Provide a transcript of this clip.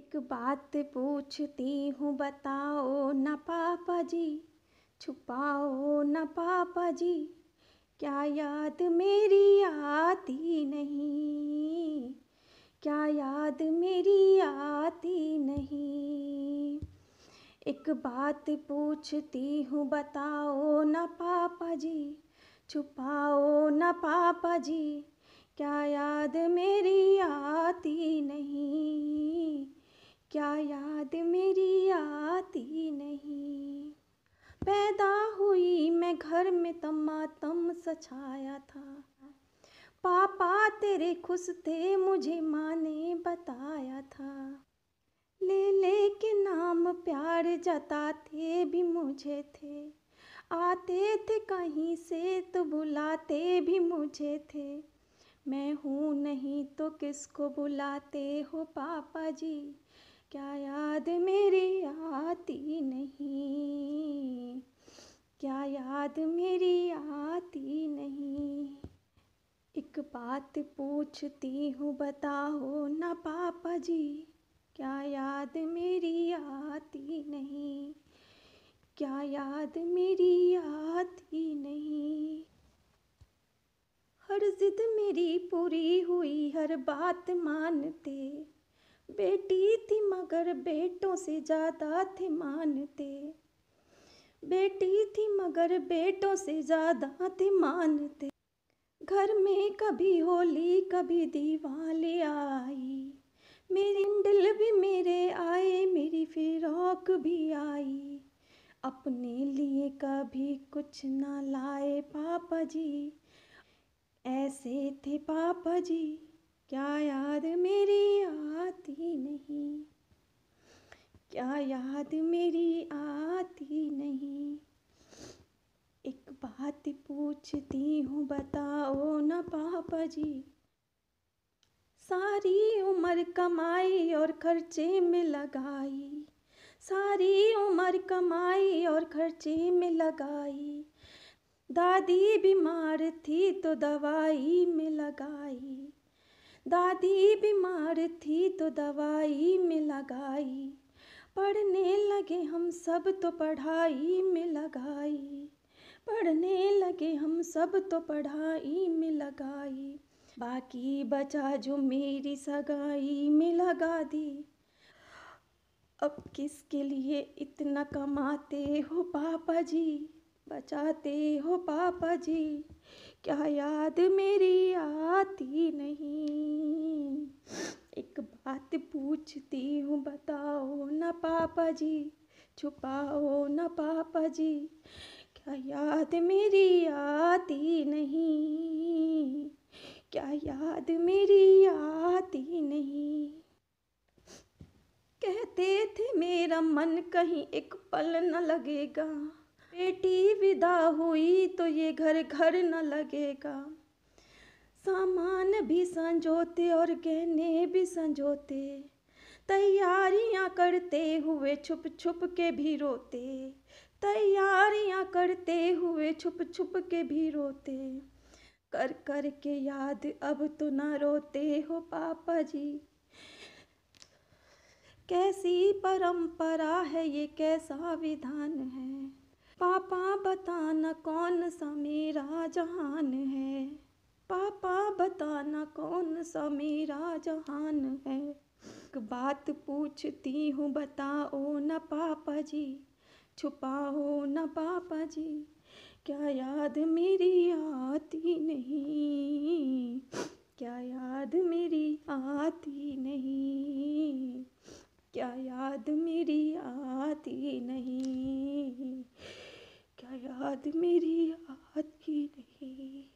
एक बात पूछती हूँ बताओ न पापा जी छुपाओ न पापा जी क्या याद मेरी आती नहीं क्या याद मेरी आती नहीं एक बात पूछती हूँ बताओ न पापा जी छुपाओ न पापा जी क्या याद मेरी आती नहीं क्या याद मेरी आती नहीं पैदा हुई मैं घर में तमातम सछाया था पापा तेरे खुश थे मुझे माँ ने बताया था ले ले के नाम प्यार जताते भी मुझे थे आते थे कहीं से तो बुलाते भी मुझे थे मैं हूँ नहीं तो किसको बुलाते हो पापा जी क्या याद मेरी आती नहीं क्या याद मेरी आती नहीं एक बात पूछती हूँ बताओ ना पापा जी क्या याद मेरी आती नहीं क्या याद मेरी आती नहीं हर जिद मेरी पूरी हुई हर बात मानते बेटी थी मगर बेटों से ज़्यादा थे मानते बेटी थी मगर बेटों से ज़्यादा थे मानते घर में कभी होली कभी दिवाली आई मेरी इंडल भी मेरे आए मेरी फिरोक भी आई अपने लिए कभी कुछ ना लाए पापा जी ऐसे थे पापा जी क्या याद मेरी आती नहीं क्या याद मेरी आती नहीं एक बात पूछती हूँ बताओ ना पापा जी सारी उम्र कमाई और खर्चे में लगाई सारी उम्र कमाई और खर्चे में लगाई दादी बीमार थी तो दवाई में लगाई दादी बीमार थी तो दवाई में लगाई पढ़ने लगे हम सब तो पढ़ाई में लगाई पढ़ने लगे हम सब तो पढ़ाई में लगाई बाकी बचा जो मेरी सगाई में लगा दी अब किसके लिए इतना कमाते हो पापा जी बचाते हो पापा जी क्या याद मेरी आती नहीं बात पूछती हूँ बताओ ना पापा जी छुपाओ ना पापा जी क्या याद मेरी आती नहीं क्या याद मेरी आती नहीं कहते थे मेरा मन कहीं एक पल न लगेगा बेटी विदा हुई तो ये घर घर न लगेगा सामान भी संजोते और गहने भी संजोते तैयारियां करते हुए छुप छुप के भी रोते तैयारियां करते हुए छुप छुप के भी रोते कर कर के याद अब तो ना रोते हो पापा जी कैसी परंपरा है ये कैसा विधान है पापा बताना कौन सा मेरा जहान है सा मेरा जहान है एक बात पूछती हूँ बताओ न पापा जी छुपाओ न पापा जी क्या याद मेरी आती नहीं क्या याद मेरी आती नहीं क्या याद मेरी आती नहीं क्या याद मेरी आती नहीं